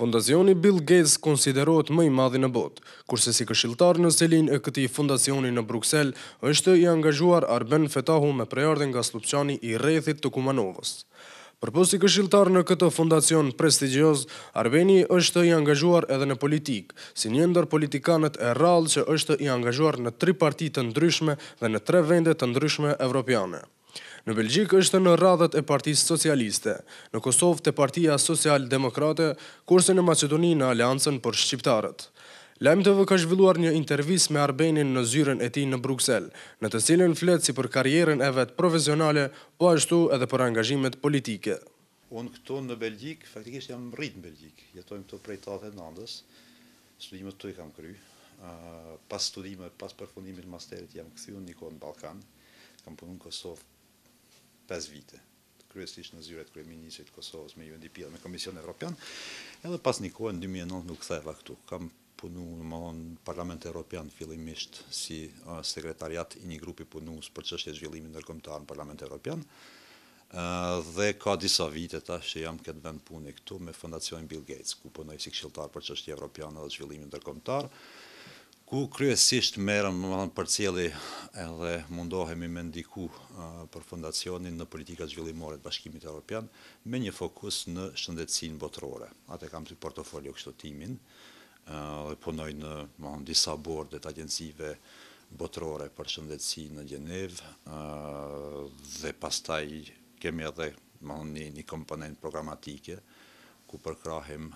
Fondacioni Bill Gates konsiderohet më i madhi në botë, kurse si këshiltar në selin e këti fondacioni në Bruxelles, është i angazhuar Arben Fetahu me prejardin nga slupçani i rejthit të Kumanovës. Për posti këshiltar në këtë fondacion prestigios, Arbeni është i angazhuar edhe në politik, si një ndër politikanët e rralë që është i angazhuar në tri partitë të ndryshme dhe në tre vendet të ndryshme evropiane. Në Belgjik është në radhët e partijës socialiste, në Kosovë të partija social-demokrate, kurse në Macedoni në aliancën për shqiptarët. Lajmëtëve ka zhvilluar një intervjis me Arbenin në zyren e ti në Bruxelles, në të cilën fletë si për karjerën e vetë profesionale, po ashtu edhe për angazhimet politike. Unë këto në Belgjik, faktikisht jam rritë në Belgjik, jetojmë këto prej 89 andës, studimet të i kam kry, pas studimet, pas përfundimit masterit, jam këthyun një kohë në Balkan, kam punu në Kosovë 5 vite, kryesisht në zyret të Kosovës me UNDP dhe me Komision Evropian, edhe pas një kohë në 2009 nuk theva këtu. Kam punu në malon Parlament Evropian fillimisht si sekretariat i një grupi punus për qështje zhvillimi në nërkomtarë në Parlament Evropian, dhe ka disa vite ta që jam këtë vend puni këtu me Fondacion Bill Gates, ku punoj si këshiltar për qështje Europian dhe zhvillimi në nërkomtarë, ku kryesisht merëm në për cili edhe mundohemi me ndiku për fundacionin në politika zhvillimore të bashkimit e Europian me një fokus në shëndetsin botërore. Ate kam si portofolio kështë timin dhe punoj në madhën disa bordet të agencive botërore për shëndetsi në Gjenev dhe pastaj kemi edhe madhën një komponent programatike ku përkrahim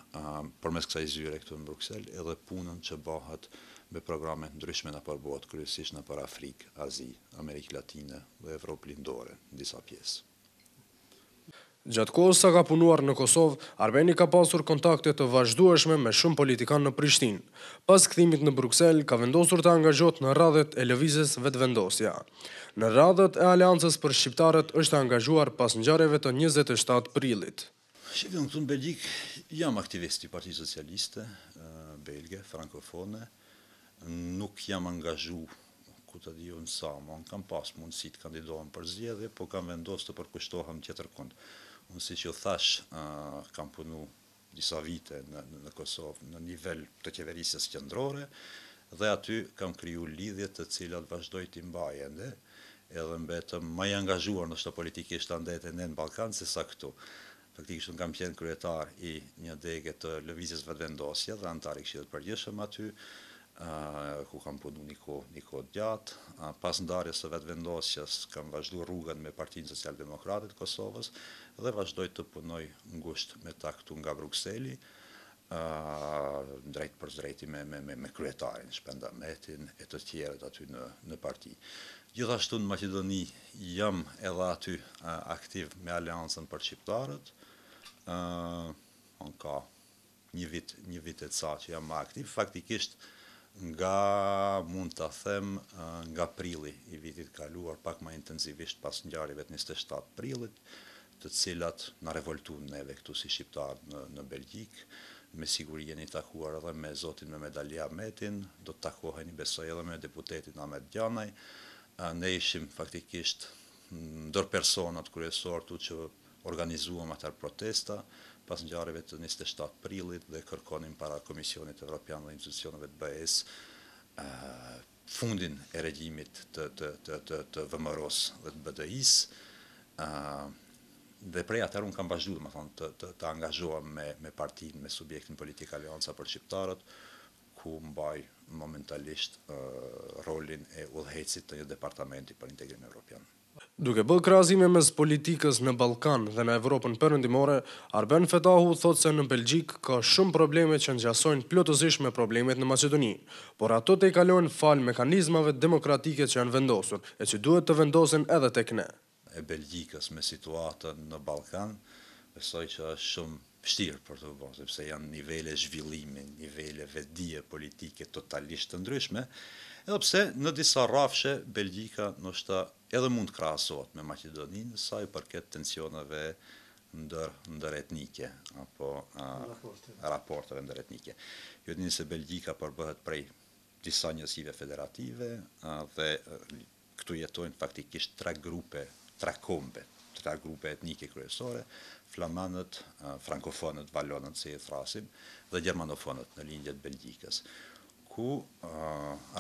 përmes kësa i zyre këtu në Bruxelles edhe punën që bëhatë me programe ndryshme në përbot, kryesisht në për Afrikë, Azi, Amerikë Latine dhe Evropë Lindore, në disa pjesë. Gjatë kohës sa ka punuar në Kosovë, Armeni ka pasur kontakte të vazhdueshme me shumë politikan në Prishtinë. Pas këthimit në Bruxelles, ka vendosur të angazhot në radhet e lëvizës vetë vendosja. Në radhet e aliancës për Shqiptarët është angazhuar pas njareve të 27 prilit. Shqipën në të në Belgjik, jam aktivisti Parti Socialiste, eh, Belge, Frankofone, nuk jam angazhu ku të di unë sa, më kam pas mundësi të kandidohen për zjedhe, po kam vendos të përkushtohem tjetër kundë. Unë si që thash, kam punu disa vite në, Kosovë në nivel të qeverisës kjendrore, dhe aty kam kriju lidhjet të cilat vazhdoj të mbajende, edhe mbetëm më i angazhuar në shto politikisht të ndete në në Balkan, se sa këtu. Faktikisht në kam qenë kryetar i një dege të lëvizjes vëtë vendosje dhe antar i përgjëshëm aty, ku kam punu një ko, një ko djatë. pas ndarjes së vetë vendosjes, kam vazhdu rrugën me Partinë Social-Demokratit Kosovës dhe vazhdoj të punoj ngusht me taktu nga Bruxelli, a drejt për drejti me me me kryetarin shpendametin e të tjeret aty në në parti. Gjithashtu në Maqedoni jam edhe aty aktiv me Aleancën për shqiptarët. në ka një vit një vit e ca që jam aktiv faktikisht nga mund të them nga prili i vitit kaluar pak ma intenzivisht pas njarive të 27 prilit, të cilat në revoltun në këtu si shqiptarë në, në Belgjik, me siguri jeni takuar edhe me Zotin me medalja Metin, do të takoheni besoj edhe me deputetin Ahmed Gjanaj, ne ishim faktikisht ndër personat kërësor të që organizuam atër protesta, pas gjarëve të 27 prilit dhe kërkonim para Komisionit Evropian dhe institucioneve të be fundin e regjimit të të të të të dhe të BDI-s. dhe prej atër un kam vazhduar, më thon, të të, me me partinë, me subjektin politik Alianca për Shqiptarët, ku mbaj momentalisht rolin e udhëhecit të një departamenti për integrim evropian. Duke bërë krahasime mes politikës në Ballkan dhe në Evropën Perëndimore, Arben Fetahu thotë se në Belgjik ka shumë probleme që ngjasojnë plotësisht me problemet në Maqedoni, por ato i kalojnë fal mekanizmave demokratike që janë vendosur e që duhet të vendosen edhe tek ne. E Belgjikës me situatën në Ballkan, besoj që është shumë vështirë për të bërë, sepse janë nivele zhvillimi, nivele vedije politike totalisht të ndryshme, edhe pse në disa rafshe Belgjika nështë edhe mund krahasohet me Maqedoninë sa i përket tensioneve ndër ndër etnike apo a, raporteve ndër etnike. Ju dini se Belgjika përbëhet prej disa njësive federative a, dhe a, këtu jetojnë faktikisht tre grupe, tre kombe, tre grupe etnike kryesore, flamanët, frankofonët, valonët, si e thrasim, dhe germanofonët në lindjet Belgjikës ku uh,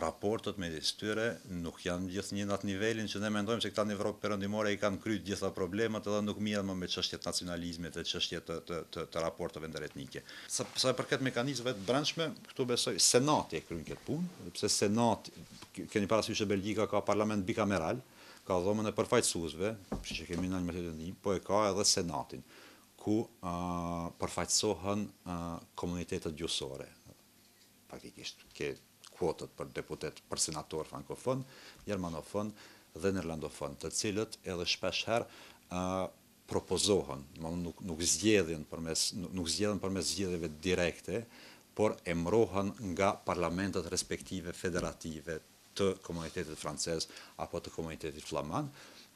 raportet me disë tyre nuk janë gjithë një në atë nivelin që ne mendojmë që këta një vropë përëndimore i kanë krytë gjitha problemet edhe nuk mjënë më me qështjet nacionalizmet dhe qështjet të, të, të, të raportove ndëretnike. Sa, sa për këtë mekanizëve të brendshme, këtu besoj, senat e krynë këtë punë, sepse senati, senat, një parasysh e Belgika ka parlament bikameral, ka dhomën e përfajtësuzve, që që kemi në një mështet e një, po e ka edhe senatin ku uh, përfaqësohen uh, komunitetet gjusore faktikisht ke kuotët për deputet për senator frankofon, germanofon dhe nërlandofon, të cilët edhe shpesh uh, propozohen, nuk, nuk zgjedhin përmes, nuk zgjedhin përmes zgjedhjeve direkte, por emrohen nga parlamentet respektive federative të komunitetit francez apo të komunitetit flaman,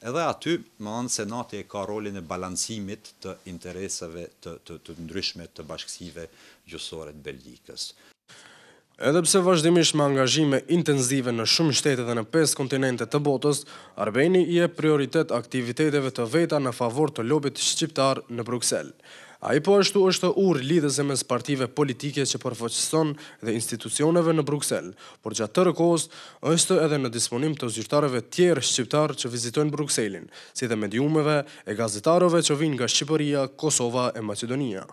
edhe aty, më nënë senati e ka rolin e balancimit të interesave të, të, të ndryshme të bashkësive gjusore të Belgikës. Edhepse vazhdimisht me angazhime intenzive në shumë shtetet dhe në pes kontinente të botës, Arbeni i e prioritet aktiviteteve të veta në favor të lobit shqiptar në Bruxelles. A i po ashtu është ur lidhës e mes partive politike që përfoqëson dhe institucioneve në Bruxelles, por gjatë të rëkos është edhe në disponim të zyrtareve tjerë shqiptar që vizitojnë Bruxellesin, si dhe mediumeve e gazetarove që vinë nga Shqipëria, Kosova e Macedonia.